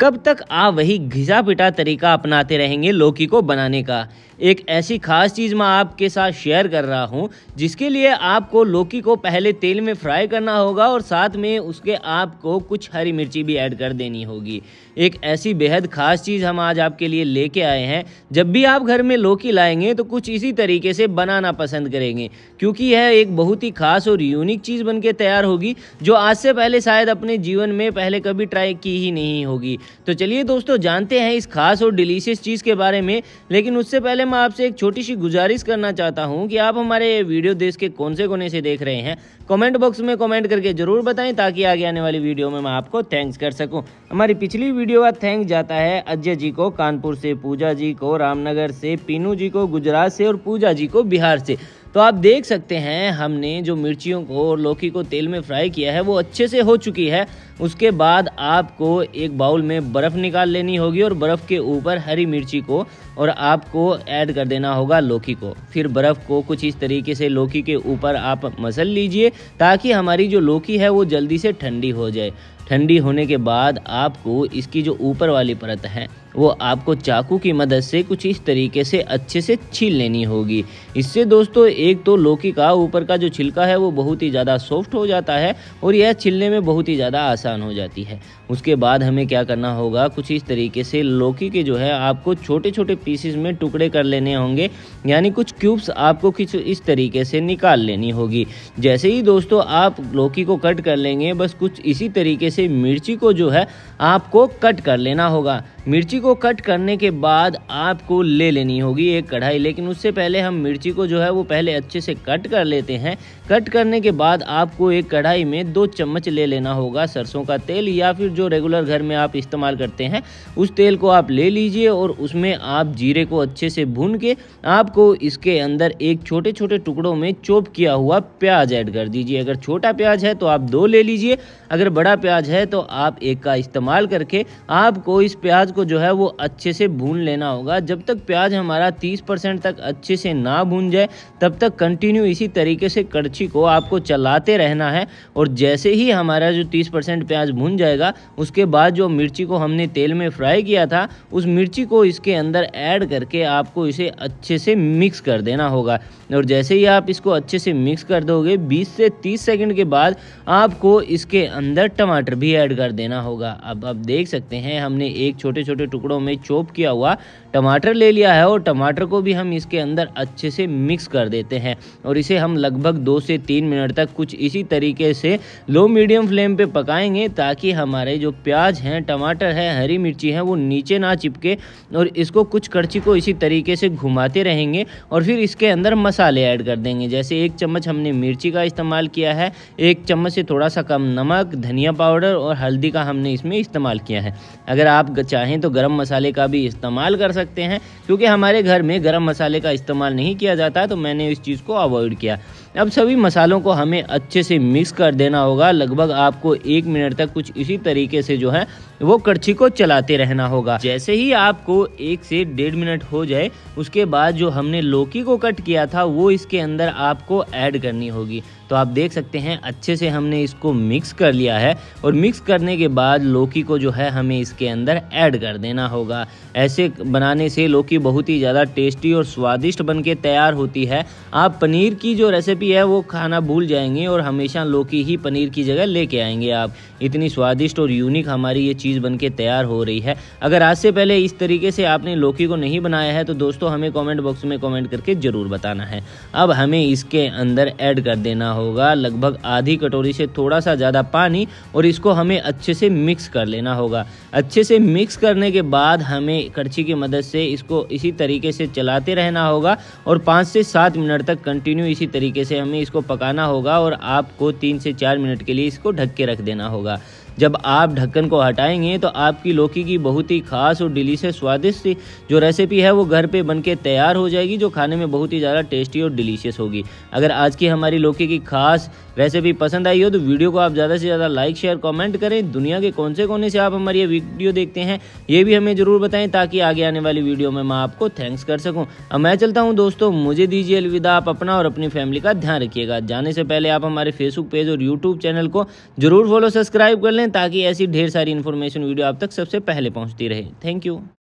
कब तक आप वही घिसा पिटा तरीका अपनाते रहेंगे लौकी को बनाने का एक ऐसी खास चीज़ मैं आपके साथ शेयर कर रहा हूँ जिसके लिए आपको लौकी को पहले तेल में फ्राई करना होगा और साथ में उसके आपको कुछ हरी मिर्ची भी ऐड कर देनी होगी एक ऐसी बेहद खास चीज़ हम आज आपके लिए लेके आए हैं जब भी आप घर में लौकी लाएंगे तो कुछ इसी तरीके से बनाना पसंद करेंगे क्योंकि यह एक बहुत ही खास और यूनिक चीज़ बन तैयार होगी जो आज से पहले शायद अपने जीवन में पहले कभी ट्राई की ही नहीं होगी तो चलिए दोस्तों जानते हैं इस खास और डिलीशियस चीज़ के बारे में लेकिन उससे पहले मैं आपसे एक छोटी सी गुजारिश करना चाहता हूँ कि आप हमारे वीडियो देश के कौन से कोने से देख रहे हैं कॉमेंट बॉक्स में कॉमेंट करके ज़रूर बताएं ताकि आगे आने वाली वीडियो में मैं आपको थैंक्स कर सकूँ हमारी पिछली वीडियो का थैंक्स जाता है अजय जी को कानपुर से पूजा जी को रामनगर से पीनू जी को गुजरात से और पूजा जी को बिहार से तो आप देख सकते हैं हमने जो मिर्चियों को और लौकी को तेल में फ्राई किया है वो अच्छे से हो चुकी है उसके बाद आपको एक बाउल में बर्फ़ निकाल लेनी होगी और बर्फ़ के ऊपर हरी मिर्ची को और आपको ऐड कर देना होगा लौकी को फिर बर्फ़ को कुछ इस तरीके से लौकी के ऊपर आप मसल लीजिए ताकि हमारी जो लौकी है वो जल्दी से ठंडी हो जाए ठंडी होने के बाद आपको इसकी जो ऊपर वाली परत है वो आपको चाकू की मदद से कुछ इस तरीके से अच्छे से छील लेनी होगी इससे दोस्तों एक तो लौकी का ऊपर का जो छिलका है वो बहुत ही ज़्यादा सॉफ्ट हो जाता है और यह छिलने में बहुत ही ज़्यादा आसान आसान हो जाती है उसके बाद हमें क्या करना होगा कुछ इस तरीके से लौकी के जो है आपको छोटे छोटे पीसेस में टुकड़े कर लेने होंगे यानी कुछ क्यूब्स आपको किस इस तरीके से निकाल लेनी होगी जैसे ही दोस्तों आप लौकी को कट कर लेंगे बस कुछ इसी तरीके से मिर्ची को जो है आपको कट कर लेना होगा मिर्ची को कट करने के बाद आपको ले लेनी होगी एक कढ़ाई लेकिन उससे पहले हम मिर्ची को जो है वो पहले अच्छे से कट कर लेते हैं कट करने के बाद आपको एक कढ़ाई में दो चम्मच ले लेना होगा सरसों का तेल या फिर जो रेगुलर घर में आप इस्तेमाल करते हैं उस तेल को आप ले लीजिए और उसमें आप जीरे को अच्छे से भून के आपको इसके अंदर एक छोटे छोटे टुकड़ों में चोप किया हुआ प्याज ऐड कर दीजिए अगर छोटा प्याज है तो आप दो ले लीजिए अगर बड़ा प्याज है तो आप एक का इस्तेमाल करके आपको इस प्याज को को जो है वो अच्छे से भून लेना होगा जब तक प्याज हमारा 30 परसेंट तक अच्छे से ना भून जाए तब तक कंटिन्यू इसी तरीके से कड़छी को आपको चलाते रहना है और जैसे ही हमारा जो 30 परसेंट प्याज भून जाएगा उसके बाद जो मिर्ची को हमने तेल में फ्राई किया था उस मिर्ची को इसके अंदर ऐड करके आपको इसे अच्छे से मिक्स कर देना होगा और जैसे ही आप इसको अच्छे से मिक्स कर दोगे बीस से तीस सेकेंड के बाद आपको इसके अंदर टमाटर भी ऐड कर देना होगा अब आप देख सकते हैं हमने एक छोटे छोटे छोटे टुकड़ों में चॉप किया हुआ टमाटर ले लिया है और टमाटर को भी हम इसके अंदर अच्छे से मिक्स कर देते हैं और इसे हम लगभग दो से तीन मिनट तक कुछ इसी तरीके से लो मीडियम फ्लेम पे पकाएंगे ताकि हमारे जो प्याज हैं टमाटर है हरी मिर्ची है वो नीचे ना चिपके और इसको कुछ कड़छी को इसी तरीके से घुमाते रहेंगे और फिर इसके अंदर मसाले ऐड कर देंगे जैसे एक चम्मच हमने मिर्ची का इस्तेमाल किया है एक चम्मच से थोड़ा सा कम नमक धनिया पाउडर और हल्दी का हमने इसमें इस्तेमाल किया है अगर आप चाहें तो गर्म मसाले का भी इस्तेमाल कर सकते सकते हैं क्योंकि हमारे घर में गर्म मसाले का इस्तेमाल नहीं किया जाता तो मैंने इस चीज़ को अवॉइड किया अब सभी मसालों को हमें अच्छे से मिक्स कर देना होगा लगभग आपको एक मिनट तक कुछ इसी तरीके से जो है वो कड़छी को चलाते रहना होगा जैसे ही आपको एक से डेढ़ मिनट हो जाए उसके बाद जो हमने लौकी को कट किया था वो इसके अंदर आपको ऐड करनी होगी तो आप देख सकते हैं अच्छे से हमने इसको मिक्स कर लिया है और मिक्स करने के बाद लौकी को जो है हमें इसके अंदर ऐड कर देना होगा ऐसे बनाने से लौकी बहुत ही ज़्यादा टेस्टी और स्वादिष्ट बन के तैयार होती है आप पनीर की जो रेसिपी रेसिपी है वो खाना भूल जाएंगे और हमेशा लौकी ही पनीर की जगह लेके आएंगे आप इतनी स्वादिष्ट और यूनिक हमारी ये चीज़ बनके तैयार हो रही है अगर आज से पहले इस तरीके से आपने लौकी को नहीं बनाया है तो दोस्तों हमें कॉमेंट बॉक्स में कमेंट करके ज़रूर बताना है अब हमें इसके अंदर ऐड कर देना होगा लगभग आधी कटोरी से थोड़ा सा ज़्यादा पानी और इसको हमें अच्छे से मिक्स कर लेना होगा अच्छे से मिक्स करने के बाद हमें कड़छी की मदद से इसको इसी तरीके से चलाते रहना होगा और पाँच से सात मिनट तक कंटिन्यू इसी तरीके से से हमें इसको पकाना होगा और आपको तीन से चार मिनट के लिए इसको ढक के रख देना होगा जब आप ढक्कन को हटाएंगे तो आपकी लौकी की बहुत ही खास और डिलीशियस स्वादिष्ट जो रेसिपी है वो घर पे बन के तैयार हो जाएगी जो खाने में बहुत ही ज़्यादा टेस्टी और डिलीशियस होगी अगर आज की हमारी लौकी की खास रेसिपी पसंद आई हो तो वीडियो को आप ज़्यादा से ज़्यादा लाइक शेयर कॉमेंट करें दुनिया के कौन से कोने से आप हमारी ये वीडियो देखते हैं ये भी हमें ज़रूर बताएं ताकि आगे आने वाली वीडियो में मैं आपको थैंक्स कर सकूँ अब मैं चलता हूँ दोस्तों मुझे दीजिए अलविदा आप अपना और अपनी फैमिली का ध्यान रखिएगा जाने से पहले आप हमारे फेसबुक पेज और यूट्यूब चैनल को जरूर फॉलो सब्सक्राइब कर लें ताकि ऐसी ढेर सारी इन्फॉर्मेशन वीडियो आप तक सबसे पहले पहुँचती रहे थैंक यू